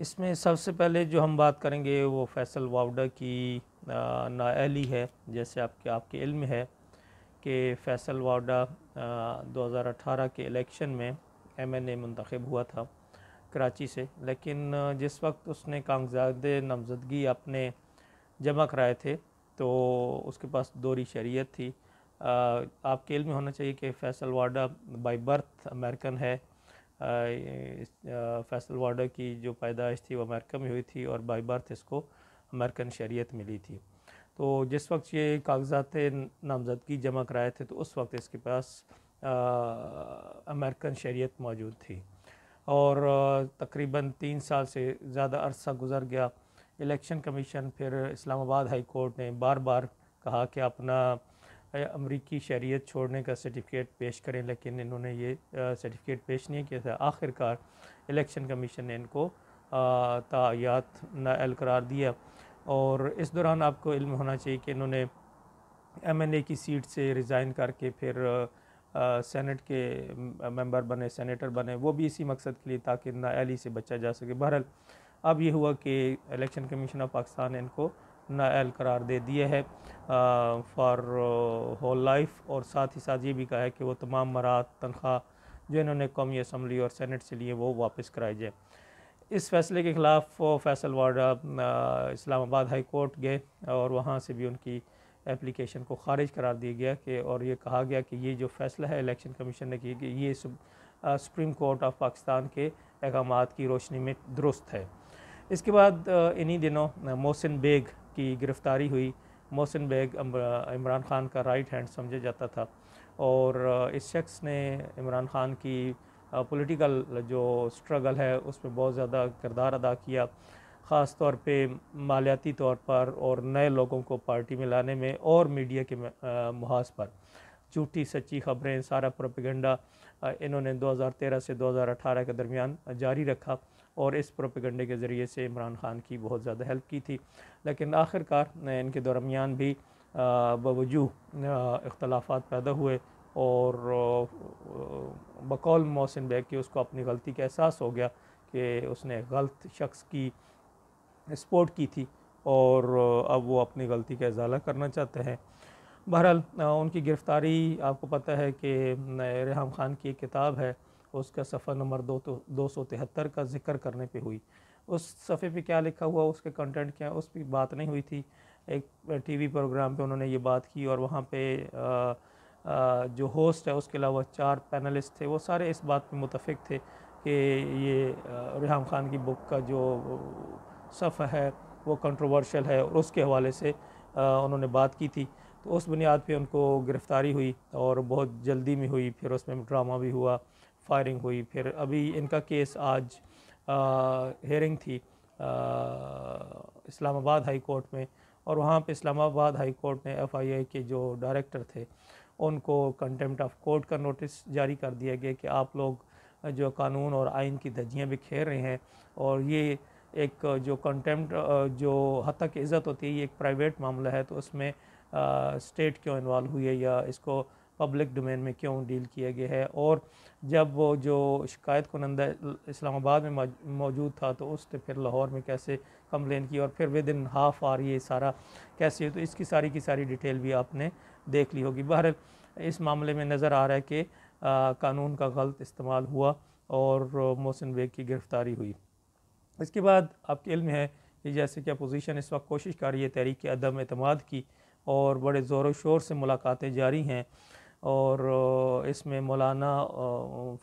इसमें सबसे पहले जो हम बात करेंगे वो फैसल वावडा की नाअली है जैसे आपके आपके इल्म है कि फैसल वावडा 2018 के इलेक्शन में एम एन ए मंतखब हुआ था कराची से लेकिन जिस वक्त उसने कागजात नामजदगी अपने जमा कराए थे तो उसके पास दोरी शरीयत थी आपके इल्म होना चाहिए कि Faisal Vawda by birth American है फैसल वाडर की जो पैदाइश थी वो अमेरिका में हुई थी और बाई बर्थ इसको अमेरिकन शरीयत मिली थी तो जिस वक्त ये कागजात नामजदगी जमा कराए थे तो उस वक्त इसके पास अमेरिकन शरीयत मौजूद थी और तकरीबन तीन साल से ज़्यादा अरसा गुजर गया इलेक्शन कमीशन फिर इस्लामाबाद हाई कोर्ट ने बार बार कहा कि अपना अमरीकी शहरीत छोड़ने का सर्टिफिकेट पेश करें लेकिन इन्होंने ये सर्टिफिकेट पेश नहीं किया था आखिरकार इलेक्शन कमीशन ने इनको तायात नाअल करार दिया और इस दौरान आपको इल्म होना चाहिए कि इन्होंने एम एन ए की सीट से रिज़ाइन करके फिर आ, सेनेट के मेंबर बने सेनेटर बने वो भी इसी मकसद के लिए ताकि नाअली से बचा जा सके बहरहाल अब ये हुआ कि इलेक्शन कमीशन ऑफ पाकिस्तान ने इनको नाअहल करार दे दिए है फॉर होल लाइफ और साथ ही साथ ये भी कहा है कि वो तमाम मरात तनख्वाह जो इन्होंने कौमी असम्बली और सैनट से लिए वो वापस कराई जाए इस फैसले के ख़िलाफ़ फैसल वाडा इस्लामाबाद हाई कोर्ट गए और वहाँ से भी उनकी एप्लीकेशन को खारिज करार दिया गया कि और ये कहा गया कि ये जो फैसला है इलेक्शन कमीशन ने किया कि ये सुप्रीम कोर्ट ऑफ पाकिस्तान के अहकाम की रोशनी में दुरुस्त है इसके बाद इन्हीं दिनों मोहसिन बेग की गिरफ़्तारी हुई मोहसिन बेग इमरान ख़ान का राइट हैंड समझा जाता था और इस शख्स ने इमरान ख़ान की पॉलिटिकल जो स्ट्रगल है उसमें बहुत ज़्यादा किरदार अदा किया ख़ास तौर पे मालियाती तौर पर और नए लोगों को पार्टी में लाने में और मीडिया के मुहाज पर झूठी सच्ची ख़बरें सारा प्रोपिगेंडा इन्होंने 2013 से 2018 के दरमियान जारी रखा और इस प्रोपिगंडे के ज़रिए से इमरान खान की बहुत ज़्यादा हेल्प की थी लेकिन आखिरकार इनके दरमियान भी बवजूह इख्तलाफात पैदा हुए और बकौल मोहसिन बैग की उसको अपनी गलती का एहसास हो गया कि उसने गलत शख्स की सपोर्ट की थी और अब वो अपनी गलती का इजाला करना चाहते हैं बहरहाल उनकी गिरफ़्तारी आपको पता है कि रेहम ख़ान की एक किताब है उसका सफ़ा नंबर दो तो दो सौ तिहत्तर का जिक्र करने पे हुई उस सफ़े पे क्या लिखा हुआ उसके कंटेंट क्या उस पर बात नहीं हुई थी एक टीवी प्रोग्राम पे उन्होंने ये बात की और वहाँ पे आ, आ, जो होस्ट है उसके अलावा चार पैनलिस्ट थे वो सारे इस बात पे मुतफिक थे कि ये रिहाम ख़ान की बुक का जो सफ़ है वो कंट्रोवर्शल है और उसके हवाले से आ, उन्होंने बात की थी तो उस बुनियाद पे उनको गिरफ़्तारी हुई और बहुत जल्दी में हुई फिर उसमें ड्रामा भी हुआ फायरिंग हुई फिर अभी इनका केस आज हेयरिंग थी इस्लामाबाद हाई कोर्ट में और वहाँ पे इस्लामाबाद हाई कोर्ट ने एफआईआई के जो डायरेक्टर थे उनको कंटेम्प्ट ऑफ कोर्ट का नोटिस जारी कर दिया गया कि आप लोग जो कानून और आइन की धज्जियाँ भी खेल रहे हैं और ये एक जो कंटेम्प्ट जो हद तक इज़्ज़त होती है ये एक प्राइवेट मामला है तो उसमें स्टेट क्यों इन्वॉल्व हुई है या इसको पब्लिक डोमेन में क्यों डील किया गया है और जब वो जो शिकायत कुनंदा इस्लामाबाद में मौजूद था तो उसने फिर लाहौर में कैसे कम्प्लेन की और फिर विद इन हाफ आर ये सारा कैसे तो इसकी सारी की सारी डिटेल भी आपने देख ली होगी बहर इस मामले में नज़र आ रहा है कि कानून का गलत इस्तेमाल हुआ और मोहसिन बेग की गिरफ़्तारी हुई इसके बाद आपके इल्म है कि जैसे कि अपोजिशन इस वक्त कोशिश कर रही है तहरीक अदम अतमाद की और बड़े ज़ोर शोर से मुलाकातें जारी हैं और इसमें मौलाना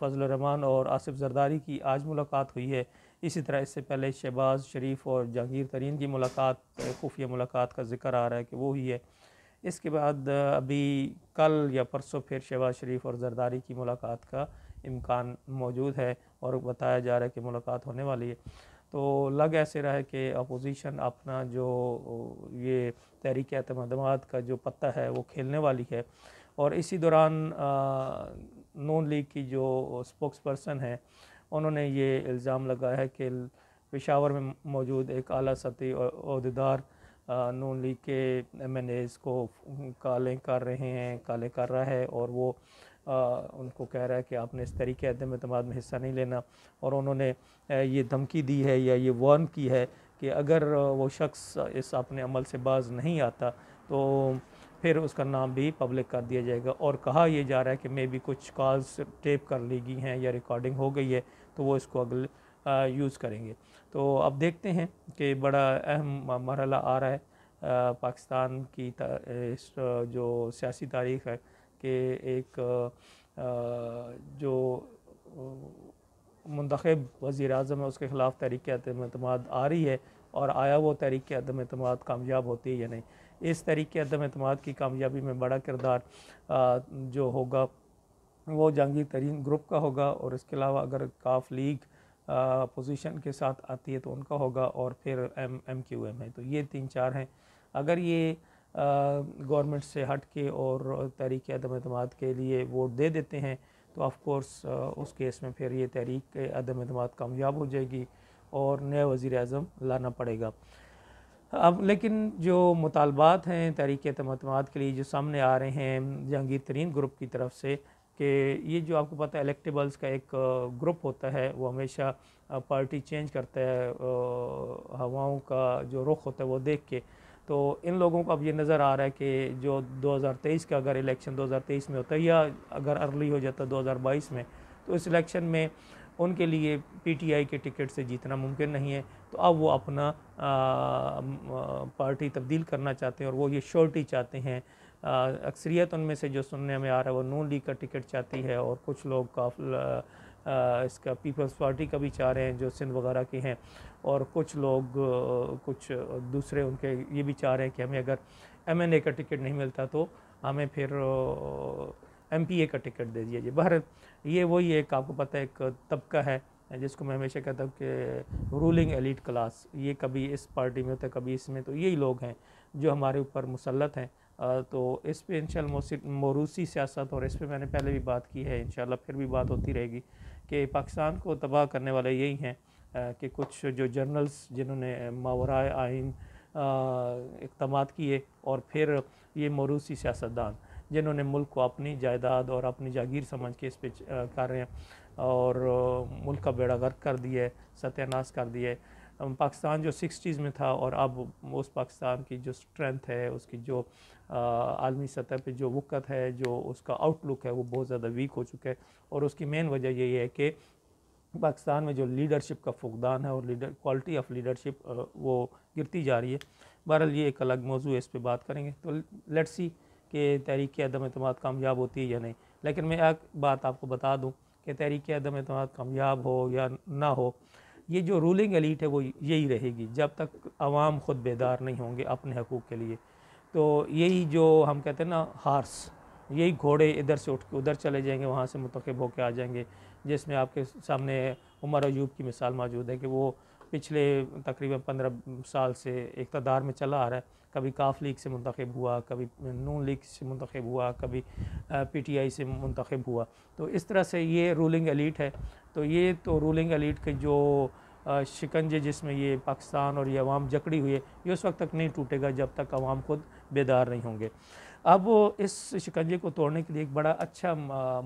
फजल रहमान और आसिफ जरदारी की आज मुलाकात हुई है इसी तरह इससे पहले शहबाज शरीफ और जहांगीर तरीन की मुलाकात खुफिया मुलाकात का जिक्र आ रहा है कि वो हुई है इसके बाद अभी कल या परसों फिर शहबाज शरीफ और जरदारी की मुलाकात का इम्कान मौजूद है और बताया जा रहा है कि मुलाकात होने वाली है तो लग ऐसे रहा है कि अपोजिशन अपना जो ये तहरीक अतमदमात का जो पत्ता है वो खेलने वाली है और इसी दौरान नून लीग की जो स्पोक्स पर्सन हैं उन्होंने ये इल्ज़ाम लगाया है कि पेशावर में मौजूद एक अली सतह अहदेदार नून लीग के एम एन एज़ को काले कर रहे हैं काले कर रहा है और वो आ, उनको कह रहा है कि आपने इस तरीके अदम अतमाद में हिस्सा नहीं लेना और उन्होंने ये धमकी दी है या ये वार्न की है कि अगर वो शख्स इस अपने अमल से बाज नहीं आता तो फिर उसका नाम भी पब्लिक कर दिया जाएगा और कहा यह जा रहा है कि मे बी कुछ कॉल्स टेप कर ली गई हैं या रिकॉर्डिंग हो गई है तो वो इसको अगले यूज़ करेंगे तो अब देखते हैं कि बड़ा अहम मरहला आ रहा है आ, पाकिस्तान की इस, जो सियासी तारीख है कि एक आ, जो मंतखब वज़ी अजम है उसके ख़िलाफ़ तहरीक अदम अतमाद आ रही है और आया वो तहरीक अदम अतमाद कामयाब होती है या नहीं इस तरीके अदम अतमाद की कामयाबी में बड़ा किरदार जो होगा वो जहांगीर तरीन ग्रुप का होगा और इसके अलावा अगर काफ लीग पोजीशन के साथ आती है तो उनका होगा और फिर एम एम क्यू एम है तो ये तीन चार हैं अगर ये गवर्नमेंट से हट के और तहरीक अदम अतमाद के लिए वोट दे देते हैं तो कोर्स उस केस में फिर ये तहरीक अदम अतमाद कामयाब हो जाएगी और नए वज़ी अजम लाना पड़ेगा अब लेकिन जो मुतालबात हैं तहरीक तमतमाद के लिए जो सामने आ रहे हैं जहांगीर तरीन ग्रुप की तरफ से कि ये जो आपको पता है इलेक्टेबल्स का एक ग्रुप होता है वो हमेशा पार्टी चेंज करता है हवाओं का जो रुख होता है वो देख के तो इन लोगों को अब ये नज़र आ रहा है कि जो 2023 का अगर इलेक्शन 2023 में होता है या अगर अर्ली हो जाता 2022 में तो इस इलेक्शन में उनके लिए पीटीआई के टिकट से जीतना मुमकिन नहीं है तो अब वो अपना आ, पार्टी तब्दील करना चाहते हैं और वो ये श्योरिटी चाहते हैं अक्सरियत उनमें से जो सुनने में आ रहा है वो नून लीग का टिकट चाहती है और कुछ लोग काफिल इसका पीपल्स पार्टी का भी चाह रहे हैं जो सिंध वगैरह के हैं और कुछ लोग कुछ दूसरे उनके ये भी चाह रहे हैं कि हमें अगर एमएनए का टिकट नहीं मिलता तो हमें फिर एम का टिकट दे दिया जी बहर ये वही एक आपको पता है एक तबका है जिसको मैं हमेशा कहता हूँ कि रूलिंग एलिट क्लास ये कभी इस पार्टी में होता है कभी इसमें तो यही लोग हैं जो हमारे ऊपर मुसलत हैं तो इस पर इन मोरूसी सियासत और इस पर मैंने पहले भी बात की है इन फिर भी बात होती रहेगी कि पाकिस्तान को तबाह करने वाले यही हैं कि कुछ जो जर्नल्स जिन्होंने मावरा आइन इकदाम किए और फिर ये मौरूसी सियासतदान जिन्होंने मुल्क को अपनी जायदाद और अपनी जागीर समझ के इस पे हैं और मुल्क का बेड़ा गर्क कर दिया है सत्यानाश कर दिया है पाकिस्तान जो सिक्सटीज़ में था और अब उस पाकिस्तान की जो स्ट्रेंथ है उसकी जो आलमी सतह पे जो वक़्त है जो उसका आउटलुक है वो बहुत ज़्यादा वीक हो चुका है और उसकी मेन वजह यही है कि पाकिस्तान में जो लीडरशिप का फुकदान है और लीडर क्वालिटी ऑफ लीडरशिप वो गिरती जा रही है बहरहाल ये एक अलग मौजू है इस पर बात करेंगे तो लेट्स सी कि तहरीक अदम अतमाद कामयाब होती है या नहीं लेकिन मैं एक बात आपको बता दूँ कि तहरीक अदम अतमाद कामयाब हो या ना हो ये जो रूलिंग एलिट है वो यही रहेगी जब तक आवाम ख़ुद बेदार नहीं होंगे अपने हकूक़ के लिए तो यही जो हम कहते हैं ना हार्स यही घोड़े इधर से उठ के उधर चले जाएंगे वहाँ से मुतखब होकर आ जाएंगे जिसमें आपके सामने उमर अयूब की मिसाल मौजूद है कि वो पिछले तकरीबन पंद्रह साल से इकतदार में चला आ रहा है कभी काफ लीग से मंतखब हुआ कभी नून लीग से मंतखब हुआ कभी पी टी आई से मंतखब हुआ तो इस तरह से ये रूलिंग एलीट है तो ये तो रूलिंग एलीट के जो शिकंजे जिसमें ये पाकिस्तान और ये अवाम जकड़ी हुई है ये उस वक्त तक नहीं टूटेगा जब तक अवाम खुद बेदार नहीं होंगे अब इस शिकंजे को तोड़ने के लिए एक बड़ा अच्छा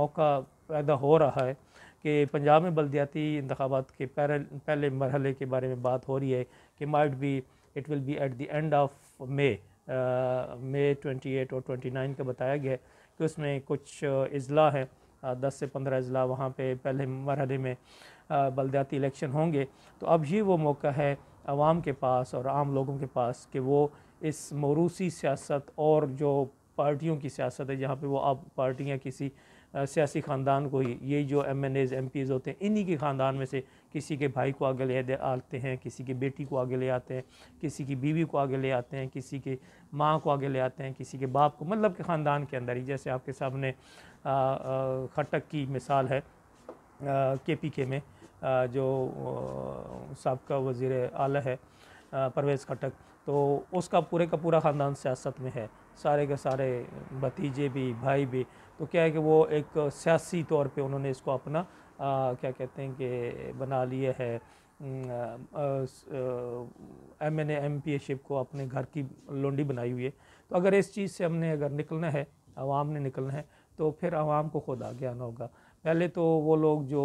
मौका पैदा हो रहा है कि पंजाब में बलदियाती इंतबात के पहले मरहले के बारे में बात हो रही है कि might be it will be at the end of May May twenty eight और ट्वेंटी नाइन का बताया गया है कि उसमें कुछ अजला uh, हैं uh, दस से पंद्रह अजला वहाँ पे पहले मरहले में uh, बलदियाती इलेक्शन होंगे तो अब ये वो मौका है आवाम के पास और आम लोगों के पास कि वो इस मरूसी सियासत और जो पार्टियों की सियासत है जहाँ पे वो अब पार्टियाँ किसी सियासी ख़ानदान को ही ये जो M N As M Ps होते हैं इन्हीं के ख़ानदान में से किसी के भाई को आगे ले आते हैं किसी की बेटी को आगे ले आते हैं किसी की बीवी को आगे ले आते हैं किसी की माँ को आगे ले आते हैं किसी के बाप को मतलब के ख़ानदान के अंदर ही जैसे आपके सामने खटक की मिसाल है के पी के में आ, जो सबका वज़ी अल है परवेज़ खटक तो उसका पूरे का पूरा ख़ानदान सियासत में है सारे के सारे भतीजे भी भाई भी तो क्या है कि वो एक सियासी तौर पे उन्होंने इसको अपना आ, क्या कहते हैं कि बना लिए है M N M P ship को अपने घर की लोंडी बनाई हुई है तो अगर इस चीज़ से हमने अगर निकलना है आवाम ने निकलना है तो फिर आवाम को खुद आगे आना होगा पहले तो वो लोग जो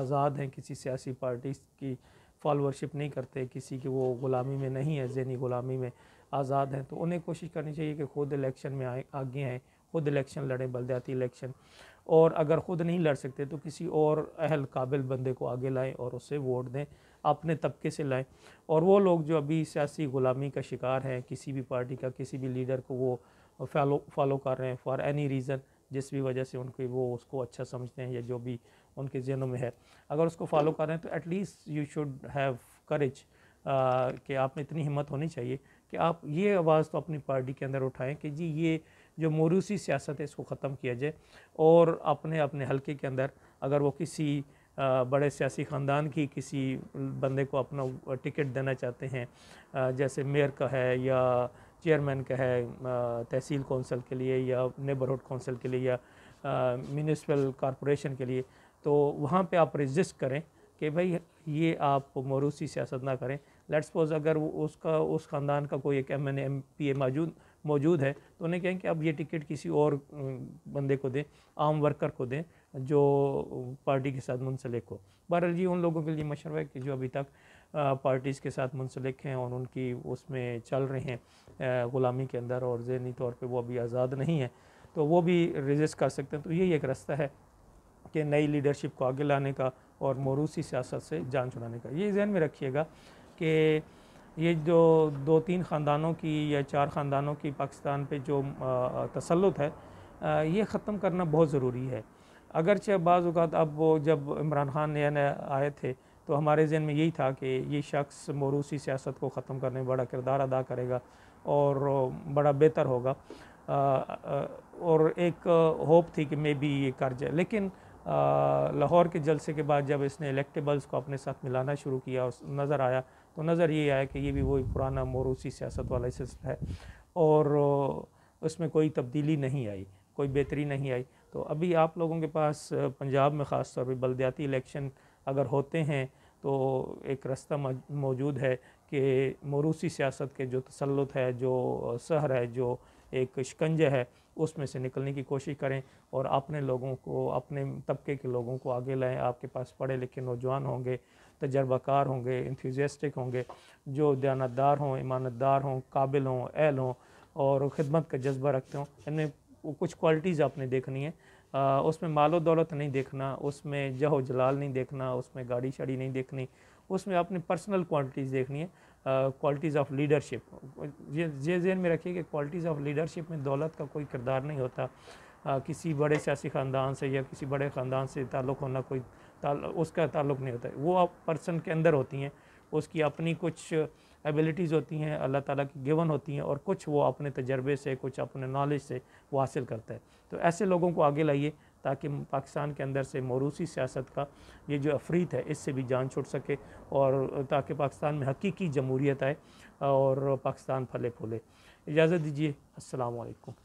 आज़ाद हैं किसी सियासी पार्टी की फॉलोअरशिप नहीं करते किसी की वो ग़ुलामी में नहीं है जहनी ग़ुलामी में आज़ाद हैं तो उन्हें कोशिश करनी चाहिए कि खुद इलेक्शन में आए आगे आएँ खुद इलेक्शन लड़ें बलदयाती इलेक्शन और अगर ख़ुद नहीं लड़ सकते तो किसी और अहल काबिल बंदे को आगे लाएँ और उससे वोट दें अपने तबके से लाएँ और वो लोग जो अभी सियासी ग़ुलामी का शिकार हैं किसी भी पार्टी का किसी भी लीडर को वो फॉलो फॉलो कर रहे हैं फॉर एनी रीज़न जिस भी वजह से उनके वो उसको अच्छा समझते हैं या जो भी उनके जहनों में है अगर उसको फॉलो कर रहे हैं तो at least you should have courage कि आप में इतनी हिम्मत होनी चाहिए कि आप ये आवाज़ तो अपनी पार्टी के अंदर उठाएं कि जी ये जो मोरूसी सियासत है इसको ख़त्म किया जाए और अपने अपने हलके के अंदर अगर वो किसी बड़े सियासी ख़ानदान की किसी बंदे को अपना टिकट देना चाहते हैं जैसे मेयर का है या चेयरमैन का है तहसील कौंसिल के लिए या नेबरहुड कौंसिल के लिए या म्यूनसिपल कॉरपोरेशन के लिए तो वहाँ पे आप रजिस्ट करें कि भाई ये आप मौरूसी सियासत ना करें लेट सपोज अगर उसका उस ख़ानदान का कोई एक M N M P A मौजूद मौजूद है तो उन्हें कहें कि अब ये टिकट किसी और बंदे को दें आम वर्कर को दें जो पार्टी के साथ मुंसलिक हो बहरल जी उन लोगों के लिए मशवरा है कि जो अभी तक पार्टीज़ के साथ मुंसलिक हैं और उनकी उसमें चल रहे हैं ग़ुलामी के अंदर और जहनी तौर पर वो अभी आज़ाद नहीं है तो वो भी रजिस्ट कर सकते हैं तो यही एक रास्ता है कि नई लीडरशिप को आगे लाने का और मौरूसी सियासत से जान छुड़ाने का ये जहन में रखिएगा कि ये जो दो तीन ख़ानदानों की या चार ख़ानदानों की पाकिस्तान पे जो तसलुत है ये ख़त्म करना बहुत ज़रूरी है अगरचे बाज़ात अब वो जब इमरान खान ने आए थे तो हमारे जहन में यही था कि ये शख्स मरूसी सियासत को ख़त्म करने में बड़ा किरदार अदा करेगा और बड़ा बेहतर होगा आ, आ, और एक होप थी कि मे भी ये कर जाए लेकिन लाहौर के जलसे के बाद जब इसने इलेक्टेबल्स को अपने साथ मिलाना शुरू किया और नज़र आया तो नज़र ये आया कि ये भी वही पुराना मोरूसी सियासत वाला सिलसिला है और उसमें कोई तब्दीली नहीं आई कोई बेहतरी नहीं आई तो अभी आप लोगों के पास पंजाब में ख़ास तौर पर बलदियाती इलेक्शन अगर होते हैं तो एक रास्ता मौजूद है कि मोरूसी सियासत के जो तसलुत है जो सहर है जो एक शिकंज है उसमें से निकलने की कोशिश करें और अपने लोगों को अपने तबके के लोगों को आगे लाएँ आपके पास पढ़े लिखे नौजवान होंगे तजर्बाकार होंगे इंथ्यूजियास्टिक होंगे जो दयानतदार हों ईमानतदार हों काबिल हों अहल हों और ख़िदमत का जज्बा रखते हों इनमें कुछ क्वालिटीज़ आपने देखनी है उसमें मालो दौलत नहीं देखना उसमें जहो जलाल नहीं देखना उसमें गाड़ी शाड़ी नहीं देखनी उसमें अपनी पर्सनल क्वालिटीज़ देखनी है क्वालिटीज़ ऑफ लीडरशिप ये जेन में रखिए कि क्वालिटीज़ ऑफ लीडरशिप में दौलत का कोई किरदार नहीं होता आ, किसी बड़े सियासी ख़ानदान से या किसी बड़े ख़ानदान से ताल्लुक़ होना कोई ताल्लुक, उसका ताल्लुक़ नहीं होता वो आप पर्सन के अंदर होती हैं उसकी अपनी कुछ एबिलिटीज़ होती हैं अल्लाह ताला की गिवन होती हैं और कुछ वो अपने तजर्बे से कुछ अपने नॉलेज से वो हासिल करता है तो ऐसे लोगों को आगे लाइए ताकि पाकिस्तान के अंदर से मौरूसी सियासत का ये जो अफरीत है इससे भी जान छुट सके और ताकि पाकिस्तान में हकीकी जमहूरीत आए और पाकिस्तान फले फूले इजाज़त दीजिए असलकम